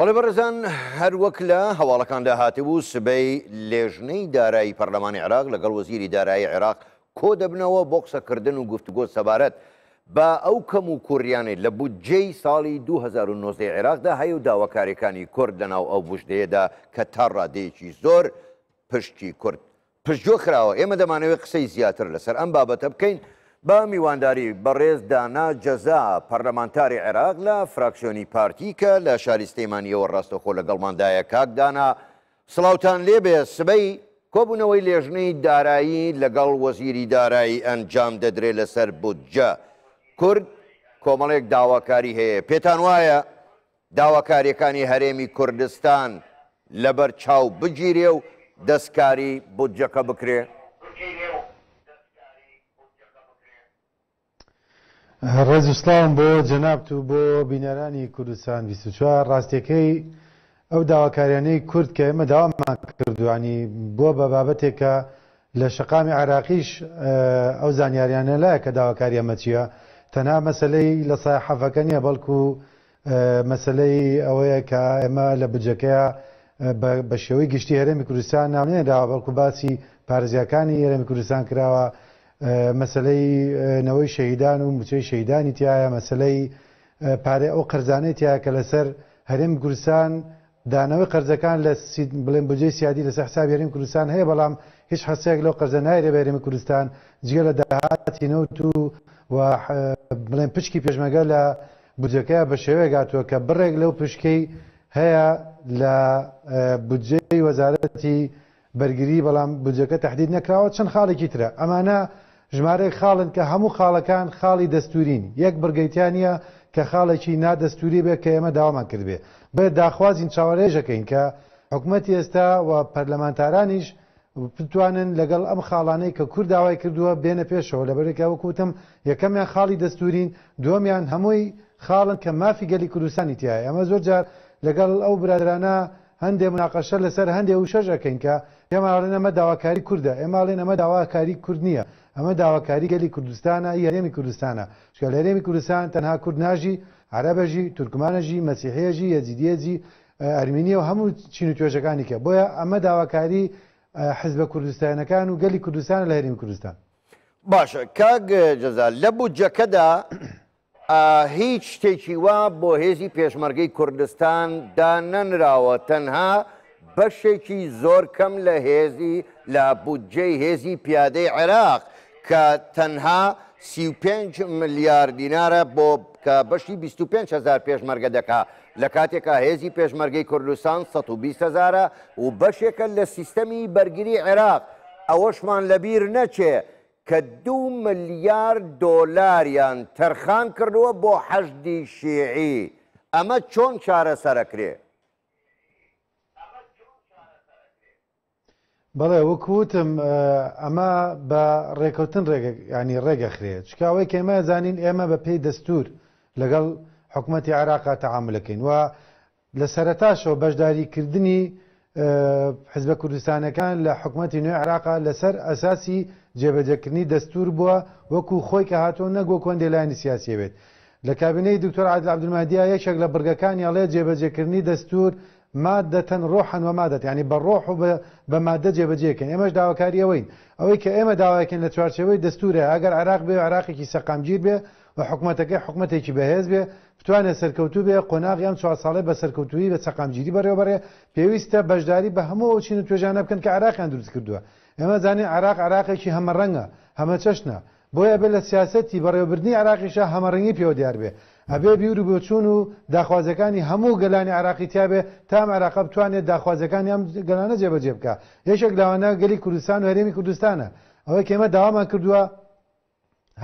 بەڵێ بەڕێزان هەروەک لە هەواڵەکاندا هاتیبوو سبەی لێژنەی دارایی پەرلەمانی عراق لەگەڵ وەزیری دارایی عێراق کۆ دەبنەوە بۆ قسەکردن و گفتگۆ سەبارەت بە ئەو کەم و کوڕیانێ لە بودجێی ساڵی 2009 عێراقدا هەیە و داواکاریەکانی کورد لەناو ئەو بژدەیەدا کە تا ڕادەیەکی زۆر پشتی کورد پشتۆ خراوە ئێمە دەمانەوێت قسەی زیاتر لەسەر ئەم بابەتە بکەین با میوانداری بەڕێز دانا جەزا پەرلەمانتاری عێراق لە فراکسیۆنی پارتی کە لە شاری سلەیمانیەوە ڕاستەخۆ لە گەڵماندایە کاکدانا سلااوان لێبێ سبەی کۆبوونەوەی لێژنەی دارایی لەگەڵ وەزیری دارایی ئەنجام دەدرێت لەسەر بودجە کورد کۆمەڵێک داواکاری هەیە پێتان وایە داواکاریەکانی هەرێمی کوردستان لەبەر چاو بگیرێ و دەستکاری بودجەکە بکرێت ڕێزوسلام بۆ جەنابت و بۆ بینەرانی کوردستان 24وار ڕاستیەکەی ئەو داواکاریانەی کورد کە ئێمە داوامان کردوانی بۆ بە بابەتێکە لە شقامی عراقیش ئەو زانیاریانە لایە کە داواکاریە مەچیە تەنها مەسلەی لە سای حەفەکە نیە بەڵکو مەسلەی ئەوەیە کە ئێمە لە بجەکەیە بە شێوەی گشتی هەرێمی کوردستان نامێنێ داوا بەڵکو باسی پارێزیەکانی هەرێمی کوردستان کراوە مەسلەی نەوەی شەیدان و موچەی شەیدانی تایە مەسلەی پارێ ئەو قەرزانەی تایە کە لەسەر هەرێم گورسان دانەوەی قەرزەکان لە بڵێن بجێ سیادی لە سەحساب هێریم کوردستان هەیە بەڵام هیچ حسێک لەو قەرزە نایرە بەێرمی کوردستان جگە لە داهاتی نەوت و بڵێن پشکی پێشمەگە لە بجەکەی بە شێوێکگاتووە کە بڕێک لەو پشکەی هەیە لە بودجەی وەزارەتی بەرگری بەڵام بجەکە تهدید نەکراوە چەند خاڵێکی ترە ئەمانە ژمارەی خاڵن کە هەموو خاڵەکان خاڵی دەستورین یەک برگەیتیانە کە خاڵێکی نادەستوری بێ کە ئێمە داوامان کردێ بە داخوازین چاوەڕێژەکەین کە حکوومەتی ئێستا و پەرلەمانتارانیش بتوانن لەگەڵ ئەم خاڵانەی کە کوور داوای کردووە بێنە پێشەوە لە بەرێکاوەکوتم یەکەمیان خاڵی دەستورین دووەمیان هەمووی خاڵن کە مافی گەلی کوردستانی تایە ئەمە زۆر جار لەگەڵ ئەو برادرانە هەندێ مناقەشە لەسەر هەندێ و شەژەکەین کە ئێماڵێن ئەمە داواکاری کووردە ئێماڵێن ئەمە داواکاری کورد نییە ئەمە داواکاری گەلی کوردستانە یاێمی کوردستانە شکە لەرێمی کوردستان تەنها کورد ناژی عربەژی تورکمانەژی مەسیحەیەژی یەزیدیەزی ئەرمینیە و هەموو چین و توێژەکانی کە بۆیە ئەمە داواکاری حزب کوردستانەکان و گەلی کوردستانە لە هەرمی کوردستان باشە کاگ جەزا لە بودجەکەدا هیچ شتێکی وا بۆ هێزی پێشمەرگەی کوردستان دا نەنراوە تەنها بەشێکی زۆر کەم لە هێزی لە بودجەی هێزی پیادەی عێراق کە تەنها سی پێ ملیار دیینارە بۆ کە بەشی 25هزار پێشمەرگە دەکا لە کاتێکا هێزی پێشمەرگەی کوردستان 120هزارە و بەشێکە لە سیستەمی بەرگری عێراق ئەوەشمان لەبیر نەچێ کە دو ملیار دۆلاریان تەرخان کردووە بۆ حەشدی شیعی ئەمە چۆن چارەسەرەکرێ بەڵێ وەکوتم ئەمە بە ڕێکەوتن ینی ڕێگەخرێت چکاوەی کێمە زانین ئێمە بە پێی دەستور لەگەڵ حکوومەتتی عراقا تەعاعملەکەین وە لە سەرتاشەوە بەشداریکردنی حزب کوردستانەکان لە حکوومەتتی نوێ عراقا لەسەر ئەساسی جێبەجەکردنی دەستور بووە وەکو خۆی کە هاتۆ نەگۆ کۆندێ لایەنی سیاسیەوێت لە کابینەی دکتۆر عادل عبدمادیە یەکێک لە بگەکانی ئەڵێ جێبەجێکردنی دەستور مادة روحا ومادة يعني بالروح وبمادة جبجيكن امش داواكاري وين اوي كاما داواكن لتوارشوي دستوره اگر عراق به عراقي كي سقامجير به وحكومتك حكومتك بهز به بتوانە سەرکەوتو بێ قۆناغی ئەم چوار ساڵێ بە سەرکەوتوی بە سەقامگیری بەڕێوبەرێ پێویستە بەشداری بە هەموو چین و توێژانە بکەن کە عراقیان دروست کردووە ئێمە زانین عراق عراقێکی هەمە ڕەنگە هەمە چەشنە بۆیە بێ لە سیاستی بەڕێوەبردننی عراقیشە هەمەڕەنگی پێوە دیار بێ ئەبێ بیور بۆ چوون و داخوازەکانی هەموو گەلانی عراقی تیاابێ تام عراقە بتوانێت داخوازەکانی ئەم گەلانە جێبەجێ بکە هێشێک لاوانە گەلی کوردستان و هەرێمی کوردستانە ئەوەی کێمە داوامان کردووە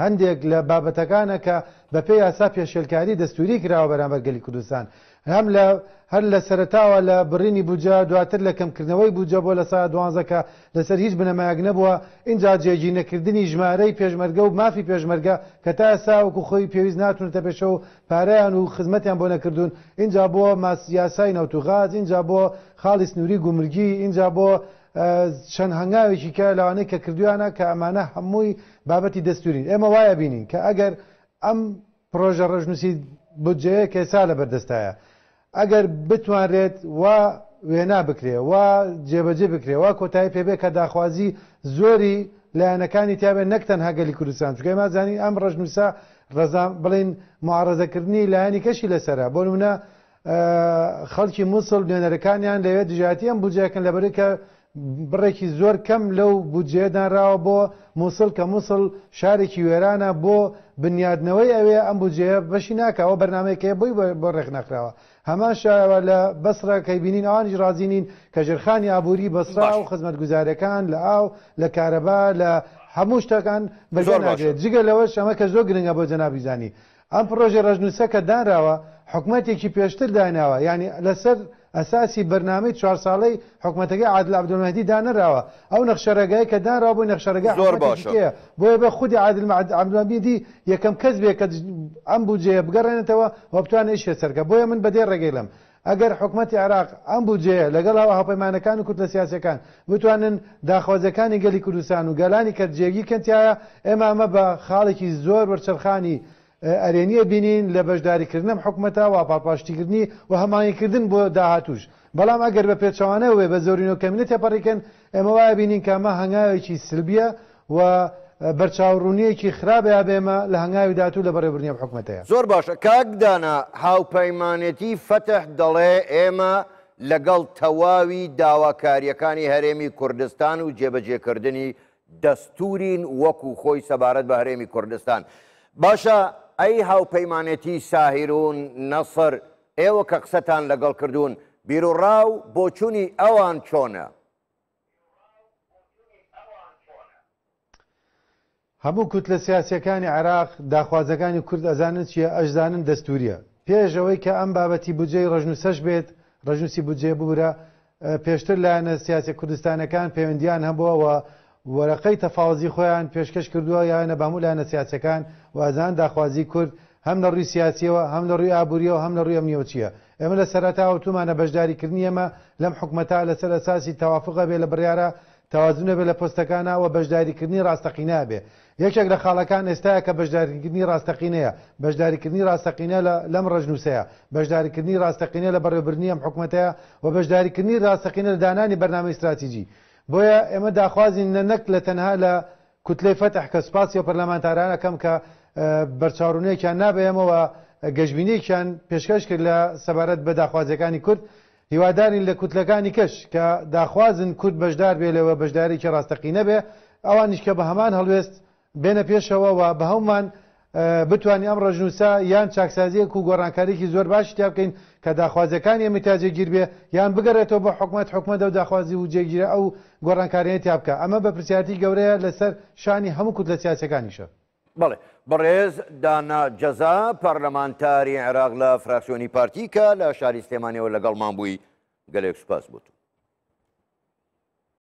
هەندێک لە بابەتەکانە کە بە پێی یاسا پێشێلکاری دەستوری کراوە بەرامبەر گەلی کوردستان هەم لە هەر لە سەرتاوە لە بڕینی بجا دواتر لە کەمکردنەوەی بجە بۆ لە سا دوانزەکە لەسەر هیچ بنەمایک نەبووە اینجا جێگی نەکردنی ژمارەی پێشمەرگە و مافی پێشمەرگە کە تا ئەساوەکو خۆی پێویست ناتونتە پێشە و پارەیان و خزمەتیان بۆ نەکردوون اینجا بۆ ماسیاسای نەوتوغاز اینجا بۆ خاڵی سنووری گومرگی اینجا بۆ چەند هەنگاوێکی کە لەوانەیە کە کردویانە کە ئەمانە هەمووی بابەتی دەستورین ئێمە وایە بینین کە ئەگەر ئەم پرۆژە ڕژنووسی بودجەیە کێسا لە بەردەستایە ئەگەر بتوانرێت وا وێنا بکرێ وا جێبەجێ بکرێ وا کۆتایی پێبێ کە داخوازی زۆری لایەنەکانی تیاابێت نەکتەن هەگەلی کوردستان چگەی مازانی ئەم ڕژنووسا ڕزان بڵین معارەزەکردنی لایەنی کەشی لەسرە بۆ نمونە خەڵکی مووسڵ دوێنەرەکانیان لەوێت دژاتی ئەم بجەکەن لەبەرکە بڕێکی زۆر کەم لەو بجێدانراوە بۆ مووسڵ کە مووسڵ شارێکی وێرانە بۆ بنیادنەوەی ئەوێ ئەم بجێە بەشی ناکەەوە بەرنمەیەکەی بۆی بۆ ڕێک نەکراوە هەمان شایەوە لە بەسرە کەی بینین ئەوانیش رازیینین کە ژرخانی ئابووری بەسرا و خزمەت گوزارەکان لە ئاو لە کارەبا لە هەموو شتەکان بەزۆر ناگرێت جگە لەوە شەمە کە زۆر گرنگە بۆ جەنابیزانی ئەم پرۆژێ ڕژنووسەکە دانراوە حکوومەتێکی پێشتر داناوە ینی لەسەر ئەساسی بەرنامەی چوار ساڵەی حکوومەتەکەی عادل عبدمەدی دانراوە ئەو نەخشەرەگای کە دانرا بۆی نەخشەرگای زۆر باشەیە بۆیە بە خودی عادل عبدمەدی یەکەم کەس بێ کە ئەم بجێ بگەڕێنێتەوە وە بتوانێت شێ سەرگە بۆیە من بەدێ ڕێگەیلم. ئەگەر حکوومەتتی عراق ئەم بجەیە لەگەڵ ئەو هاپەیمانەکان و کورت لە سیاسەکان بتوانن داخوازەکانی گەلی کوردستان و گەلانی کەرجێگی کەنتیایە ئێمە ئەمە بە خاڵێکی زۆر وەرچەرخانی ئەرێنیە بینین لە بەشداریکردنم حکومەتا و پاپاشتیکردنی و هەمانیکردن بۆ داهاتوش بەڵام ئەگەر بە پێچوانە وێ بە زۆرینەوە کەمنێتە پەڕێکن ئێمە وایە بینین کامە هەنگاوێکی سلبیە و بەرچاوڕوونیەکی خراپیا بێمە لە هەنگاوی دااتوو لە بەڕێبرنیە حکوومەتەیە زۆر باشە کاکدانا هاوپەیمانەتی فەتح دەڵێ ئێمە لەگەڵ تەواوی داواکاریەکانی هەرێمی کوردستان و جێبەجێکردنی دەستورین وەکو خۆی سەبارەت بە هەرێمی کوردستان باشە ئەی هاوپەیمانەتی ساهیرون نەسەر ئێوە کە قسەتان لەگەڵ کردوون بیرروڕاو بۆچوونی ئەوان چۆنە. هەموو کووت لە سیاسەکانی عراق داخوازەکانی کورد ئەزانن چیە ئەشزانن دەستوریە پێشەوەی کە ئەم بابەتی بجێی ڕژنووسەش بێت ڕژنووسی بجێ بورە پێشتر لایەنە سیاسی کوردستانەکان پەیوەندیان هەبووەوە وەرەقەی تەفاوزی خۆیان پێشکەش کردووە یانە بەموو لاەنە سیاسەکان وازان داخوازی کورد هەم لە ڕووی سیاسیەوە هەم لە ڕووی ئابوووریەوە هەم لە ڕووی ئەمنیوچیە ئێمە لە سەرتاوە تومانە بەشداریکردنیەمە لەم حکومەتا لەسەر ئەساسی تەوافقە بێ لە بڕیاە تەوازنە بێ لە پۆستەکانەوە بەشداریکردنی ڕاستەقینە بێ یەکێک لە خاڵەکان ئێستاە کە بەشداریکردنی ڕاستەقینەیە بەشداریکردنی ڕاستەقینە لەم ڕژنووسەیە بەشداریکردنی ڕاستەقینە لە بەڕێبرنی ئەم حکوومەتەیە و بەشداریکردنی ڕاستەقینە لە دانانی بەرنامە استراتیجی بۆیە ئێمە داخوازیین لە نەک لە تەنها لە کوتلەی فتح کە سپاسیە پەرلەمانتارانەکەم کە بەرچاوونەیەکیان نابێمەوە گەشببینەیەکیان پێشکەش کرد لە سەبارەت بە داخوازیەکانی کورد هیوادارین لە کوتلەکانی کەش کە داخوازن کورد بەشدار بێ لەوە بەشداری کە ڕاستەقینە بێ ئەوانیش کە بە هەمان هەڵوێست بێنە پێشەوە و بە هەومان بتوانین ئەم ڕژنووسا یان چاکسازیەک و گۆڕانکاریی زۆر باش تیا بکەین کە داخوازەکان ئێمە تاجێگیر بێ یان بگەڕێتەوە بە حکوومەت حکومەدا و داخوازی و جێگیرە ئەو گۆڕانکاریە تیا بکە ئەمە بە پرسیارتی گەورەیە لەسەر شانی هەموو کووت لە سیاسەکانیشە. بڵێ بەڕێز داناجەزا پەرلەمانتاری عێراق لە فراکسیۆنی پارتی کە لە شاری سلێمانیەوە لەگەڵمان بووی گەلێک سوپاس بوو.